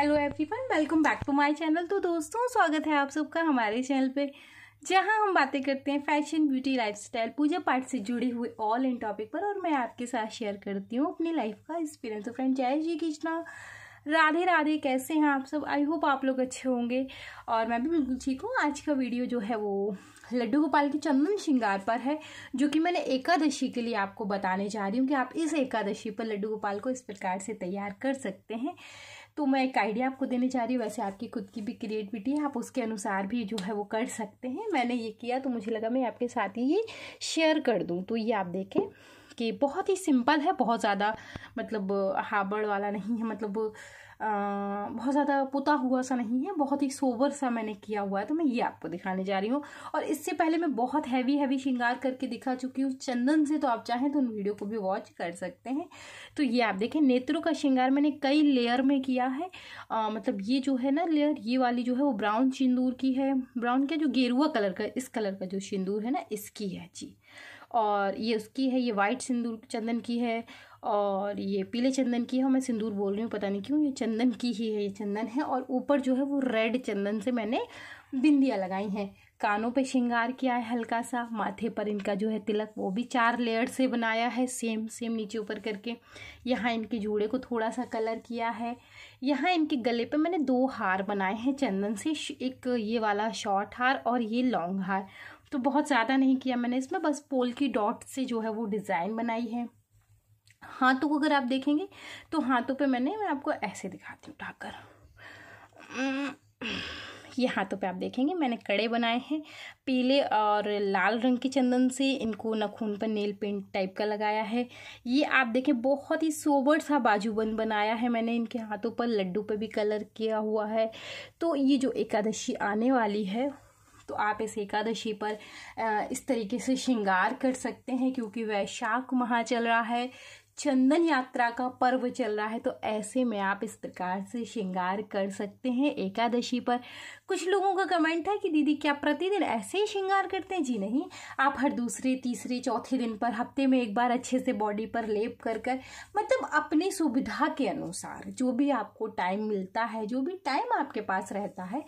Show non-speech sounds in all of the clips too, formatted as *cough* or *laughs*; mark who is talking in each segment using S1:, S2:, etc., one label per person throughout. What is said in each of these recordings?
S1: hello everyone welcome back to my channel तो दोस्तों स्वागत है आप सबका हमारे चैनल पे जहां हम बातें करते हैं फैशन ब्यूटी लाइफस्टाइल पूजा पाठ से जुड़े हुए ऑल इन टॉपिक पर और मैं आपके साथ शेयर करती हूँ अपनी लाइफ का एक्सपीरियंस तो फ्रेंड जय जी कृष्णा राधे राधे कैसे हैं आप सब आई होप आप लोग अच्छे होंगे और मैं भी बिल्कुल ठीक हूँ आज का वीडियो जो है वो लड्डू गोपाल के चंदन श्रृंगार पर है जो कि मैंने एकादशी के लिए आपको बताने जा रही हूँ कि आप इस एकादशी पर लड्डू गोपाल को इस प्रकार से तैयार कर सकते हैं तो मैं एक आइडिया आपको देने जा रही हूँ वैसे आपकी खुद की भी क्रिएटिविटी है आप उसके अनुसार भी जो है वो कर सकते हैं मैंने ये किया तो मुझे लगा मैं आपके साथ ही ये शेयर कर दूँ तो ये आप देखें कि बहुत ही सिंपल है बहुत ज़्यादा मतलब हाबड़ वाला नहीं है मतलब बहुत ज़्यादा पुता हुआ सा नहीं है बहुत ही सोवर सा मैंने किया हुआ है तो मैं ये आपको दिखाने जा रही हूँ और इससे पहले मैं बहुत हैवी हैवी श्रृंगार करके दिखा चुकी हूँ चंदन से तो आप चाहें तो उन वीडियो को भी वॉच कर सकते हैं तो ये आप देखें नेत्रों का श्रृंगार मैंने कई लेयर में किया है आ, मतलब ये जो है ना लेयर ये वाली जो है वो ब्राउन सिंदूर की है ब्राउन क्या जो गेरुआ कलर का इस कलर का जो सिंदूर है ना इसकी है जी और ये उसकी है ये वाइट सिंदूर चंदन की है और ये पीले चंदन की है और मैं सिंदूर बोल रही हूँ पता नहीं क्यों ये चंदन की ही है ये चंदन है और ऊपर जो है वो रेड चंदन से मैंने बिंदियाँ लगाई हैं कानों पे श्रृंगार किया है हल्का सा माथे पर इनका जो है तिलक वो भी चार लेयर से बनाया है सेम सेम नीचे ऊपर करके यहाँ इनके जूड़े को थोड़ा सा कलर किया है यहाँ इनके गले पे मैंने दो हार बनाए हैं चंदन से एक ये वाला शॉर्ट हार और ये लॉन्ग हार तो बहुत ज़्यादा नहीं किया मैंने इसमें बस पोल की डॉट से जो है वो डिज़ाइन बनाई है हाथों को अगर आप देखेंगे तो हाथों पे मैंने मैं आपको ऐसे दिखाती हूँ उठाकर ये हाथों पे आप देखेंगे मैंने कड़े बनाए हैं पीले और लाल रंग के चंदन से इनको नखून पर नेल पेंट टाइप का लगाया है ये आप देखें बहुत ही सोबर सा बाजूबंद बनाया है मैंने इनके हाथों पर लड्डू पे भी कलर किया हुआ है तो ये जो एकादशी आने वाली है तो आप इस एकादशी पर इस तरीके से श्रृंगार कर सकते हैं क्योंकि वैशाख माह चल रहा है चंदन यात्रा का पर्व चल रहा है तो ऐसे में आप इस प्रकार से श्रृंगार कर सकते हैं एकादशी पर कुछ लोगों का कमेंट है कि दीदी क्या प्रतिदिन ऐसे ही श्रृंगार करते हैं जी नहीं आप हर दूसरे तीसरे चौथे दिन पर हफ्ते में एक बार अच्छे से बॉडी पर लेप कर कर मतलब अपनी सुविधा के अनुसार जो भी आपको टाइम मिलता है जो भी टाइम आपके पास रहता है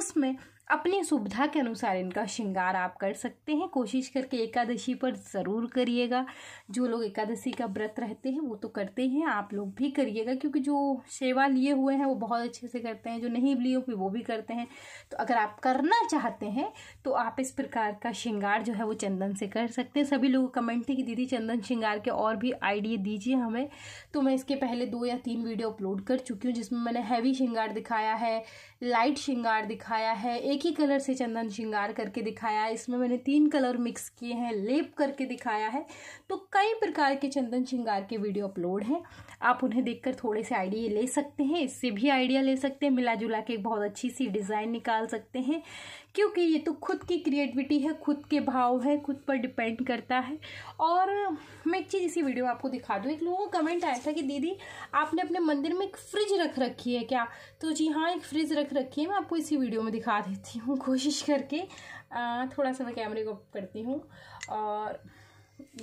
S1: उसमें अपनी सुविधा के अनुसार इनका श्रृंगार आप कर सकते हैं कोशिश करके एकादशी पर ज़रूर करिएगा जो लोग एकादशी का व्रत रहते हैं वो तो करते हैं आप लोग भी करिएगा क्योंकि जो सेवा लिए हुए हैं वो बहुत अच्छे से करते हैं जो नहीं लिए हुए वो भी करते हैं तो अगर आप करना चाहते हैं तो आप इस प्रकार का श्रृंगार जो है वो चंदन से कर सकते हैं सभी लोग कमेंट थे कि दीदी चंदन श्रृंगार के और भी आइडिए दीजिए हमें तो मैं इसके पहले दो या तीन वीडियो अपलोड कर चुकी हूँ जिसमें मैंने हैवी श्रृंगार दिखाया है लाइट श्रृंगार दिखाया है एक ही कलर से चंदन श्रृंगार करके दिखाया है इसमें मैंने तीन कलर मिक्स किए हैं लेप करके दिखाया है तो कई प्रकार के चंदन श्रृंगार के वीडियो अपलोड हैं आप उन्हें देखकर थोड़े से आइडिया ले सकते हैं इससे भी आइडिया ले सकते हैं मिला जुला के एक बहुत अच्छी सी डिज़ाइन निकाल सकते हैं क्योंकि ये तो खुद की क्रिएटिविटी है खुद के भाव है खुद पर डिपेंड करता है और मैं एक चीज़ इसी वीडियो में आपको दिखा दूँ एक लोगों का कमेंट आया था कि दीदी आपने अपने मंदिर में एक फ्रिज रख रखी है क्या तो जी हाँ एक फ्रिज रख रखी है मैं आपको इसी वीडियो में दिखा देती करती हूँ *laughs* कोशिश करके आ, थोड़ा सा मैं कैमरे को करती हूँ और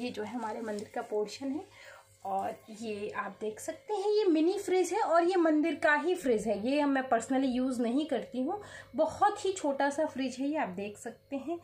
S1: ये जो है हमारे मंदिर का पोर्शन है और ये आप देख सकते हैं ये मिनी फ्रिज है और ये मंदिर का ही फ्रिज है ये मैं पर्सनली यूज़ नहीं करती हूँ बहुत ही छोटा सा फ्रिज है ये आप देख सकते हैं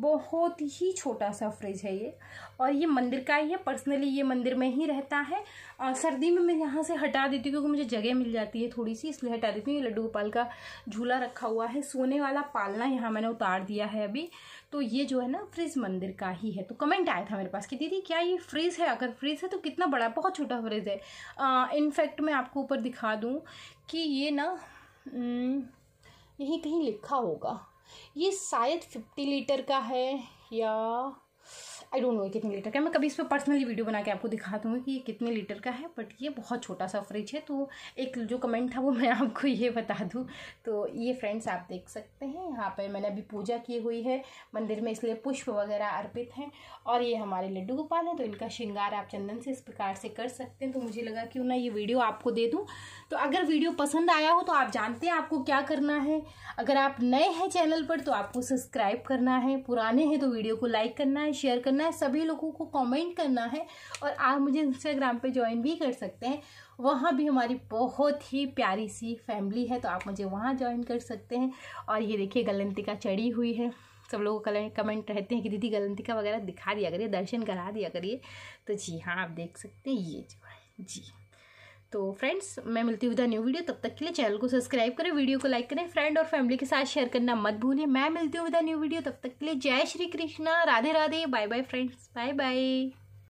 S1: बहुत ही छोटा सा फ्रिज है ये और ये मंदिर का ही है पर्सनली ये मंदिर में ही रहता है और सर्दी में मैं यहाँ से हटा देती हूँ क्योंकि मुझे जगह मिल जाती है थोड़ी सी इसलिए हटा देती हूँ ये लड्डू गोपाल का झूला रखा हुआ है सोने वाला पालना यहाँ मैंने उतार दिया है अभी तो ये जो है ना फ्रिज मंदिर का ही है तो कमेंट आया था मेरे पास कि दीदी क्या ये फ्रिज है अगर फ्रिज है तो कितना बड़ा बहुत छोटा फ्रिज है इनफैक्ट मैं आपको ऊपर दिखा दूँ कि ये ना हम्म, यहीं कहीं लिखा होगा ये शायद फिफ्टी लीटर का है या आई डोंट नो कितने लीटर का मैं कभी इस पर पर्सनली वीडियो बना के आपको दिखा दूँगी कि ये कितने लीटर का है बट ये बहुत छोटा सा फ्रिज है तो एक जो कमेंट था वो मैं आपको ये बता दूँ तो ये फ्रेंड्स आप देख सकते हैं यहाँ पर मैंने अभी पूजा की हुई है मंदिर में इसलिए पुष्प वगैरह अर्पित हैं और ये हमारे लड्डू गोपाल हैं तो इनका श्रृंगार आप चंदन से इस प्रकार से कर सकते हैं तो मुझे लगा क्यों ना ये वीडियो आपको दे दूँ तो अगर वीडियो पसंद आया हो तो आप जानते हैं आपको क्या करना है अगर आप नए हैं चैनल पर तो आपको सब्सक्राइब करना है पुराने हैं तो वीडियो को लाइक करना है शेयर करना करना है सभी लोगों को कमेंट करना है और आप मुझे इंस्टाग्राम पे ज्वाइन भी कर सकते हैं वहाँ भी हमारी बहुत ही प्यारी सी फैमिली है तो आप मुझे वहाँ ज्वाइन कर सकते हैं और ये देखिए गलंतिका चढ़ी हुई है सब लोग कमेंट रहते हैं कि दीदी गलंतिका वगैरह दिखा दिया करिए दर्शन करा दिया करिए तो जी हाँ आप देख सकते हैं ये जो है जी तो फ्रेंड्स मैं मिलती हूँ न्यू वीडियो तब तक के लिए चैनल को सब्सक्राइब करें वीडियो को लाइक करें फ्रेंड और फैमिली के साथ शेयर करना मत भूलिए मैं मिलती हूँ विद न्यू वीडियो तब तक के लिए जय Shri Krishna Radhe Radhe bye bye friends bye bye